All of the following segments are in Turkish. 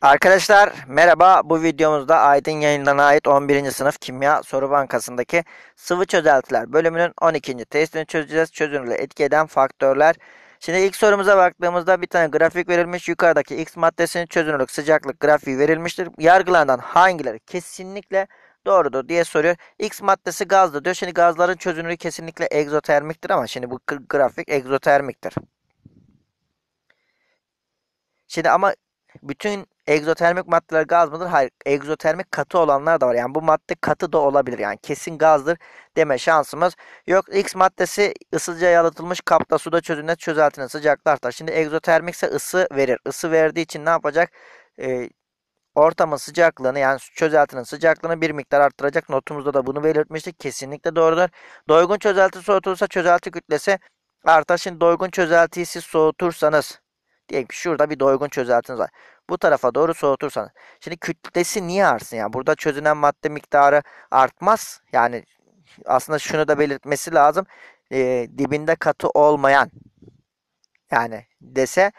Arkadaşlar merhaba. Bu videomuzda Aydın Yayınlarına ait 11. sınıf kimya soru bankasındaki sıvı çözeltiler bölümünün 12. testini çözeceğiz. Çözünürlüğü etki eden faktörler. Şimdi ilk sorumuza baktığımızda bir tane grafik verilmiş. Yukarıdaki X maddesinin çözünürlük sıcaklık grafiği verilmiştir. Yargılanan hangileri kesinlikle doğrudur diye soruyor. X maddesi gazdır diyor. Şimdi gazların çözünürlüğü kesinlikle egzotermiktir ama şimdi bu grafik egzotermiktir. Şimdi ama bütün egzotermik maddeler gaz mıdır? Hayır. Egzotermik katı olanlar da var. Yani bu madde katı da olabilir. Yani kesin gazdır deme şansımız yok. X maddesi ısıca yalıtılmış kapta suda çözüne çözeltilen sıcaklığı artar. Şimdi ise ısı verir. Isı verdiği için ne yapacak? Ee, ortamın sıcaklığını yani çözeltinin sıcaklığını bir miktar arttıracak. Notumuzda da bunu belirtmiştik. Kesinlikle doğrudur. Doygun çözelti soğutulsa çözelti kütlesi artar. Şimdi doygun çözeltiyi siz soğutursanız Diyelim ki şurada bir doygun çözeltiniz var. Bu tarafa doğru soğutursanız. Şimdi kütlesi niye artsın? Yani burada çözünen madde miktarı artmaz. Yani aslında şunu da belirtmesi lazım. E, dibinde katı olmayan yani dese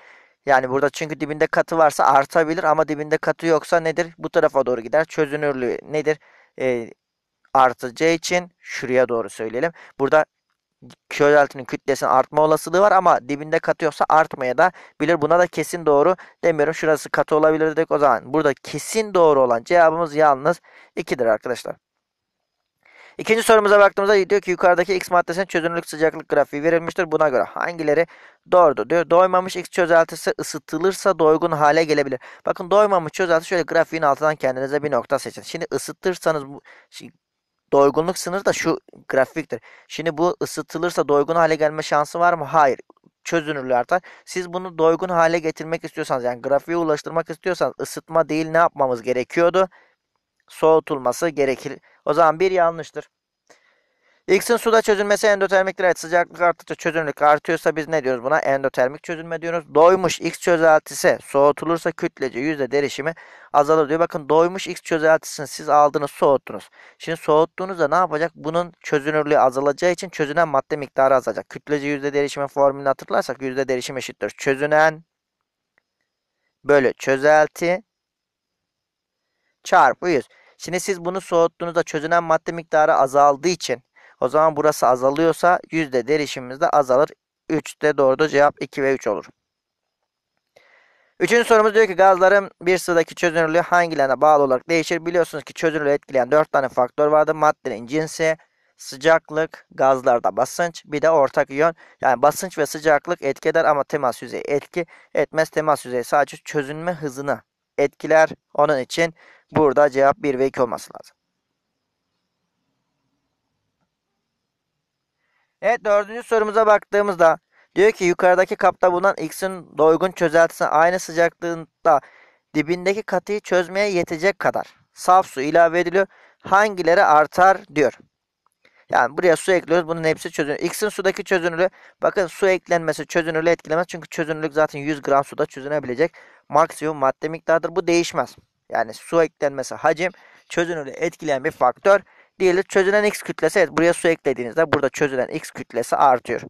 yani burada çünkü dibinde katı varsa artabilir ama dibinde katı yoksa nedir? Bu tarafa doğru gider. Çözünürlüğü nedir? E, artacağı için şuraya doğru söyleyelim. Burada çözeltinin kütlesinin artma olasılığı var ama dibinde katı yoksa artmaya da bilir. Buna da kesin doğru demiyorum. Şurası katı olabilir dedik o zaman. Burada kesin doğru olan cevabımız yalnız 2'dir arkadaşlar. İkinci sorumuza baktığımızda diyor ki yukarıdaki X maddesinin çözünürlük sıcaklık grafiği verilmiştir. Buna göre hangileri doğrudur diyor. Doymamış X çözeltisi ısıtılırsa doygun hale gelebilir. Bakın doymamış çözelti şöyle grafiğin altından kendinize bir nokta seçin. Şimdi ısıtırsanız bu Doygunluk sınırı da şu grafiktir. Şimdi bu ısıtılırsa doygun hale gelme şansı var mı? Hayır. Çözünürlüğü artar. Siz bunu doygun hale getirmek istiyorsanız yani grafiğe ulaştırmak istiyorsanız ısıtma değil ne yapmamız gerekiyordu? Soğutulması gerekir. O zaman bir yanlıştır. X'in suda çözülmesi endotermiktir. Evet sıcaklık arttıkça çözünürlük artıyorsa biz ne diyoruz buna? Endotermik çözünme diyoruz. Doymuş X çözeltisi soğutulursa kütlece yüzde derişimi azalır diyor. Bakın doymuş X çözeltisini siz aldınız soğuttunuz. Şimdi soğuttuğunuzda ne yapacak? Bunun çözünürlüğü azalacağı için çözünen madde miktarı azalacak. Kütlece yüzde derişimi formülünü hatırlarsak yüzde derişim eşittir. Çözünen bölü çözelti çarpı 100. Şimdi siz bunu soğuttuğunuzda çözünen madde miktarı azaldığı için o zaman burası azalıyorsa yüzde derişimimiz de azalır. 3 de doğru da cevap 2 ve 3 olur. Üçüncü sorumuz diyor ki gazların bir sıradaki çözünürlüğü hangilerine bağlı olarak değişir? Biliyorsunuz ki çözünürlüğü etkileyen 4 tane faktör vardı. Maddenin cinsi, sıcaklık, gazlarda basınç, bir de ortak iyon. Yani basınç ve sıcaklık etki eder ama temas yüzeyi etki etmez. Temas yüzeyi sadece çözünme hızını etkiler. Onun için burada cevap 1 ve 2 olması lazım. Evet dördüncü sorumuza baktığımızda diyor ki yukarıdaki kapta bulunan X'in doygun çözeltisi aynı sıcaklığında dibindeki katıyı çözmeye yetecek kadar saf su ilave ediliyor. Hangileri artar diyor. Yani buraya su ekliyoruz. Bunun hepsi çözünür. X'in sudaki çözünürlüğü bakın su eklenmesi çözünürlüğü etkilemez. Çünkü çözünürlük zaten 100 gram suda çözünebilecek maksimum madde miktardır. Bu değişmez. Yani su eklenmesi hacim çözünürlüğü etkileyen bir faktör diyelim çözünen x kütlesi. Evet buraya su eklediğinizde burada çözünen x kütlesi artıyor.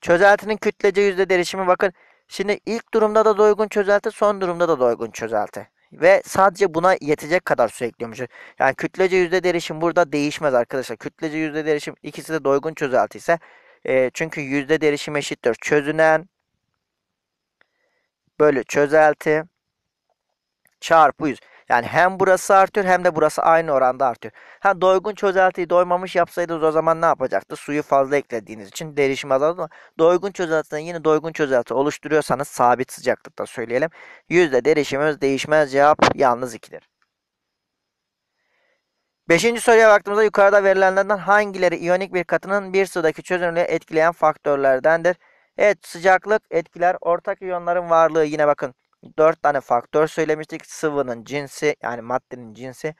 Çözeltinin kütlece yüzde derişimi bakın. Şimdi ilk durumda da doygun çözelti son durumda da doygun çözelti. Ve sadece buna yetecek kadar su ekliyormuşuz. Yani kütlece yüzde derişim burada değişmez arkadaşlar. Kütlece yüzde derişim ikisi de doygun çözelti ise e, çünkü yüzde derişim eşittir. Çözünen bölü çözelti çarpı 100. Yani hem burası artıyor hem de burası aynı oranda artıyor. Ha doygun çözeltiyi doymamış yapsaydınız o zaman ne yapacaktı? Suyu fazla eklediğiniz için derişim azaldı ama doygun çözeltiden yine doygun çözelti oluşturuyorsanız sabit sıcaklıkta söyleyelim. Yüzde derişimimiz değişmez cevap yalnız 2'dir. Beşinci soruya baktığımızda yukarıda verilenlerden hangileri iyonik bir katının bir sudaki çözünürlüğü etkileyen faktörlerdendir? Evet sıcaklık etkiler ortak iyonların varlığı yine bakın 4 tane faktör söylemiştik. Sıvının cinsi yani maddenin cinsi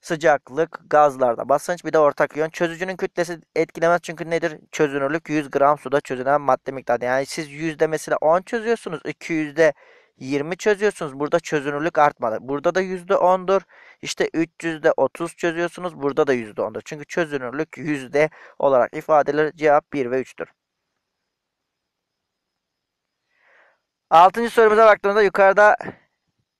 sıcaklık, gazlarda basınç bir de ortak yön. Çözücünün kütlesi etkilemez çünkü nedir? Çözünürlük 100 gram suda çözünen madde miktarı. Yani siz yüzde mesela 10 çözüyorsunuz. 200'de 20 çözüyorsunuz. Burada çözünürlük artmadı. Burada da yüzde %10'dur. İşte 300'de 30 çözüyorsunuz. Burada da yüzde %10'dur. Çünkü çözünürlük yüzde olarak ifadeler cevap 1 ve 3'tür. Altıncı sorumuza baktığımızda yukarıda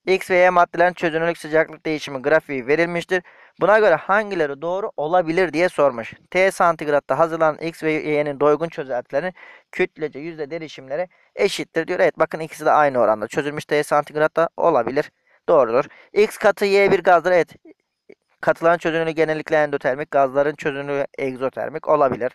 X ve Y maddelerin çözünürlük sıcaklık değişimi grafiği verilmiştir. Buna göre hangileri doğru olabilir diye sormuş. T santigratta hazırlanan X ve Y'nin doygun çözeltilerin kütlece yüzde derişimleri eşittir diyor. Evet bakın ikisi de aynı oranda çözülmüş T santigratta olabilir. Doğrudur. X katı Y bir gazdır. Evet katılan çözünürlüğü genellikle endotermik, gazların çözünürlüğü egzotermik olabilir.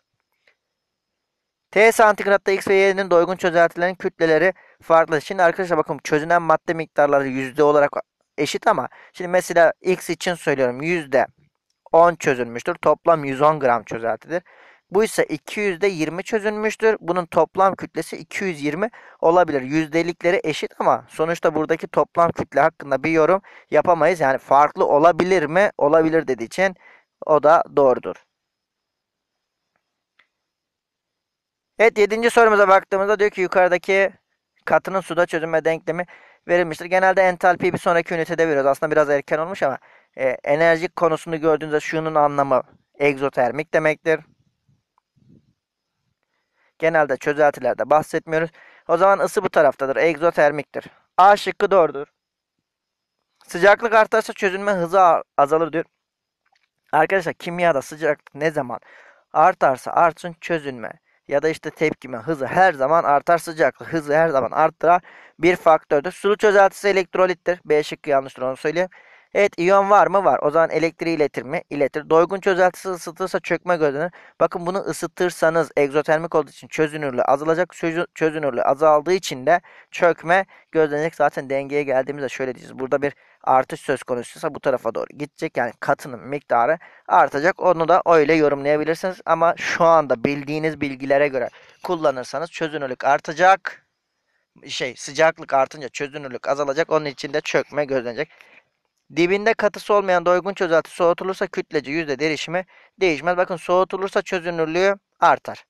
T santigratta X ve Y'nin doygun çözeltilerin kütleleri farklı. Şimdi arkadaşlar bakın çözünen madde miktarları yüzde olarak eşit ama şimdi mesela X için söylüyorum yüzde 10 çözülmüştür. Toplam 110 gram çözeltidir. Bu ise 200'de 20 çözülmüştür. Bunun toplam kütlesi 220 olabilir. Yüzdelikleri eşit ama sonuçta buradaki toplam kütle hakkında bir yorum yapamayız. Yani farklı olabilir mi? Olabilir dediği için o da doğrudur. Evet 7. sorumuza baktığımızda diyor ki yukarıdaki katının suda çözünme denklemi verilmiştir. Genelde entalpiyi bir sonraki ünitede veriyoruz. Aslında biraz erken olmuş ama e, enerji konusunu gördüğünüzde şunun anlamı egzotermik demektir. Genelde çözeltilerde bahsetmiyoruz. O zaman ısı bu taraftadır. Egzotermiktir. A şıkkı doğrudur. Sıcaklık artarsa çözünme hızı azalır diyor. Arkadaşlar kimyada sıcaklık ne zaman artarsa artsın çözünme ya da işte tepkime hızı her zaman artar sıcaklık hızı her zaman arttıran bir faktördür. Sulu çözeltisi elektrolittir. B şıkkı yanlış onu söyleyeyim. Evet iyon var mı? Var. O zaman elektriği iletir mi? İletir. Doygun çözeltisi ısıtırsa çökme gözlenir. Bakın bunu ısıtırsanız egzotermik olduğu için çözünürlüğü azalacak. Çözünürlüğü azaldığı için de çökme gözlenecek. Zaten dengeye geldiğimizde şöyle diyeceğiz. Burada bir artış söz konusuysa bu tarafa doğru gidecek. Yani katının miktarı artacak. Onu da öyle yorumlayabilirsiniz. Ama şu anda bildiğiniz bilgilere göre kullanırsanız çözünürlük artacak. Şey sıcaklık artınca çözünürlük azalacak. Onun için de çökme gözlenecek. Dibinde katısı olmayan doygun çözelti soğutulursa kütlece yüzde derişimi değişmez. Bakın soğutulursa çözünürlüğü artar.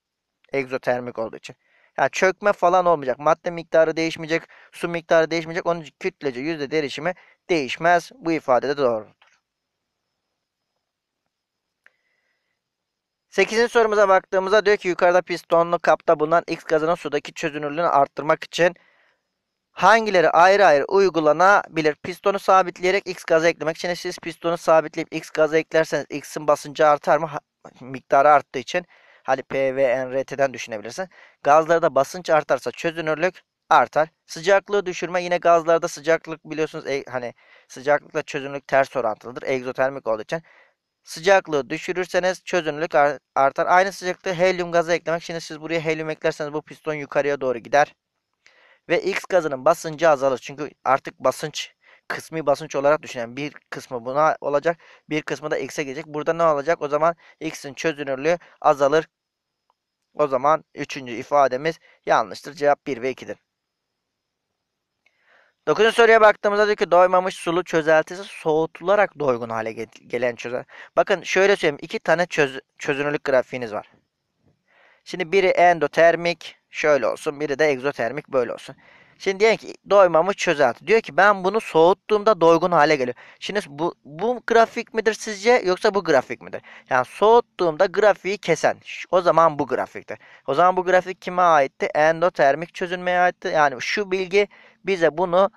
Egzotermik olduğu için. Yani çökme falan olmayacak. Madde miktarı değişmeyecek. Su miktarı değişmeyecek. Onun için kütlece yüzde derişimi değişmez. Bu ifade de doğrudur. Sekizinci sorumuza baktığımızda diyor ki yukarıda pistonlu kapta bulunan X gazının sudaki çözünürlüğünü arttırmak için Hangileri ayrı ayrı uygulanabilir? Pistonu sabitleyerek X gazı eklemek için siz pistonu sabitleyip X gazı eklerseniz X'in basıncı artar mı? Miktarı arttığı için hani PVNRT'den düşünebilirsin. Gazlarda basınç artarsa çözünürlük artar. Sıcaklığı düşürme yine gazlarda sıcaklık biliyorsunuz e, hani sıcaklıkla çözünürlük ters orantılıdır. Egzotermik olduğu için sıcaklığı düşürürseniz çözünürlük artar. Aynı sıcaklığı helyum gazı eklemek. için siz buraya helyum eklerseniz bu piston yukarıya doğru gider. Ve X gazının basıncı azalır. Çünkü artık basınç kısmi basınç olarak düşünen bir kısmı buna olacak. Bir kısmı da X'e gelecek. Burada ne olacak? O zaman X'in çözünürlüğü azalır. O zaman üçüncü ifademiz yanlıştır. Cevap 1 ve 2'dir. Dokuzuncu soruya baktığımızda diyor ki doymamış sulu çözeltisi soğutularak doygun hale gelen çözel. Bakın şöyle söyleyeyim. iki tane çöz çözünürlük grafiğiniz var. Şimdi biri endotermik, şöyle olsun. Biri de egzotermik böyle olsun. Şimdi diyelim ki doymamış çözelti Diyor ki ben bunu soğuttuğumda doygun hale geliyor. Şimdi bu, bu grafik midir sizce yoksa bu grafik midir? Yani soğuttuğumda grafiği kesen. O zaman bu grafiktir. O zaman bu grafik kime aitti? Endotermik çözünmeye aitti. Yani şu bilgi bize bunu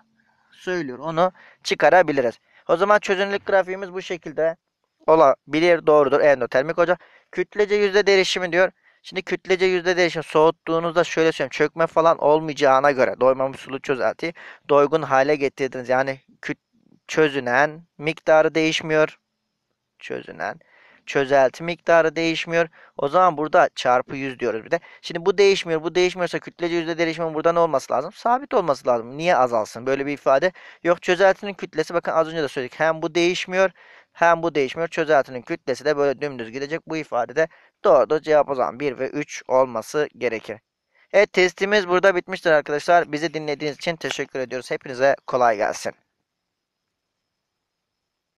söylüyor. Onu çıkarabiliriz. O zaman çözünürlük grafiğimiz bu şekilde olabilir. Doğrudur. Endotermik olacak. Kütlece yüzde değişimi diyor. Şimdi kütlece yüzde değişim soğuttuğunuzda şöyle söyleyeyim. Çökme falan olmayacağına göre doymamış sulu çözelti doygun hale getirdiniz. Yani küt çözünen miktarı değişmiyor. Çözünen çözelti miktarı değişmiyor. O zaman burada çarpı 100 diyoruz bir de. Şimdi bu değişmiyor. Bu değişmiyorsa kütlece yüzde değişimi burada ne olması lazım? Sabit olması lazım. Niye azalsın? Böyle bir ifade. Yok çözeltinin kütlesi bakın az önce de söyledik. Hem bu değişmiyor hem bu değişmiyor. Çözeltinin kütlesi de böyle dümdüz gidecek. Bu ifadede Doğru cevap o zaman 1 ve 3 olması gerekir. Evet testimiz burada bitmiştir arkadaşlar. Bizi dinlediğiniz için teşekkür ediyoruz. Hepinize kolay gelsin.